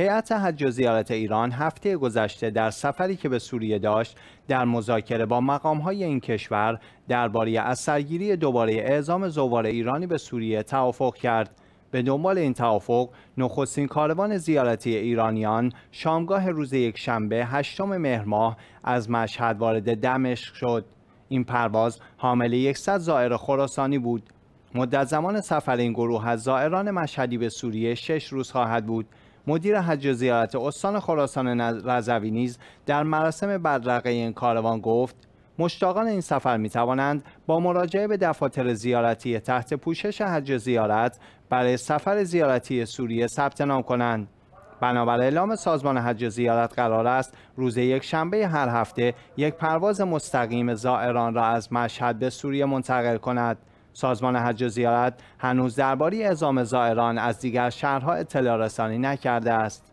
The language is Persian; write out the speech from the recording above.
هیئت حج و زیارت ایران هفته گذشته در سفری که به سوریه داشت در مذاکره با مقامهای این کشور درباره از سرگیری دوباره اعزام زوار ایرانی به سوریه توافق کرد به دنبال این توافق نخستین کاروان زیارتی ایرانیان شامگاه روز یک شنبه هشتم مهر ماه از مشهد وارد دمشق شد این پرواز حامل 100 زائر خراسانی بود مدت زمان سفر این گروه از زائران مشهدی به سوریه شش روز خواهد بود مدیر حج زیارت استان خراسان رضوی نیز در مراسم بدرقه این کاروان گفت مشتاقان این سفر می توانند با مراجعه به دفاتر زیارتی تحت پوشش حج زیارت برای سفر زیارتی سوریه ثبت نام کنند. بنابر اعلام سازمان حج زیارت قرار است روز یک شنبه هر هفته یک پرواز مستقیم زائران را از مشهد به سوریه منتقل کند. سازمان حج و زیارت هنوز درباره اعزام زائران از دیگر شهرها اطلاع رسانی نکرده است.